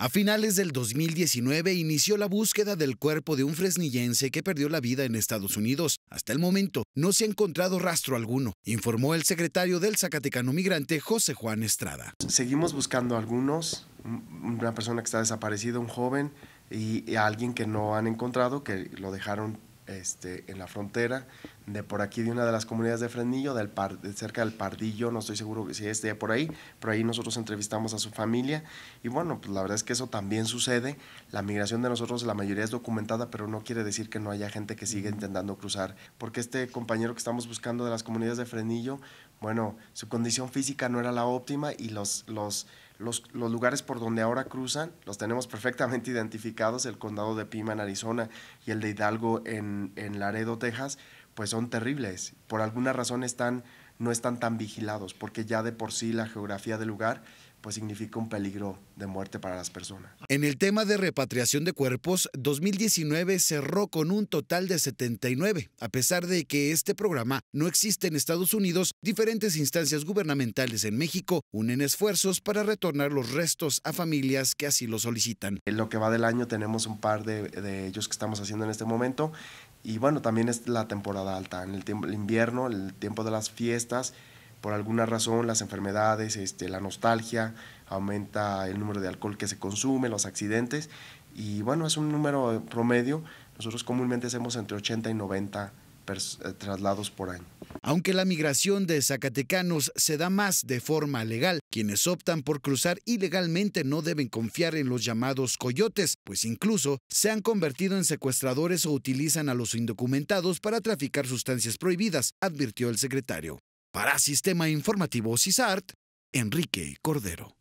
A finales del 2019 inició la búsqueda del cuerpo de un fresnillense que perdió la vida en Estados Unidos. Hasta el momento no se ha encontrado rastro alguno, informó el secretario del Zacatecano Migrante José Juan Estrada. Seguimos buscando algunos, una persona que está desaparecida, un joven y, alguien que no han encontrado, que lo dejaron este, en la frontera de por aquí, de una de las comunidades de Frenillo, del cerca del Pardillo, no estoy seguro si es de por ahí, pero ahí nosotros entrevistamos a su familia y bueno, pues la verdad es que eso también sucede. La migración de nosotros, la mayoría es documentada, pero no quiere decir que no haya gente que sigue intentando cruzar, porque este compañero que estamos buscando de las comunidades de Frenillo, bueno, su condición física no era la óptima y los... los los, los, lugares por donde ahora cruzan los tenemos perfectamente identificados, el condado de Pima en Arizona y el de Hidalgo en, en Laredo, Texas, pues son terribles. Por alguna razón están, no están tan vigilados, porque ya de por sí la geografía del lugar pues significa un peligro de muerte para las personas. En el tema de repatriación de cuerpos, 2019 cerró con un total de 79. A pesar de que este programa no existe en Estados Unidos, diferentes instancias gubernamentales en México unen esfuerzos para retornar los restos a familias que así lo solicitan. En lo que va del año tenemos un par de, ellos que estamos haciendo en este momento y bueno, también es la temporada alta, en el, tiempo, el invierno, el tiempo de las fiestas por alguna razón las enfermedades, este, la nostalgia, aumenta el número de alcohol que se consume, los accidentes y bueno, es un número promedio. Nosotros comúnmente hacemos entre 80 y 90 eh, traslados por año. Aunque la migración de zacatecanos se da más de forma legal, quienes optan por cruzar ilegalmente no deben confiar en los llamados coyotes, pues incluso se han convertido en secuestradores o utilizan a los indocumentados para traficar sustancias prohibidas, advirtió el secretario. Para Sistema Informativo CISART, Enrique Cordero.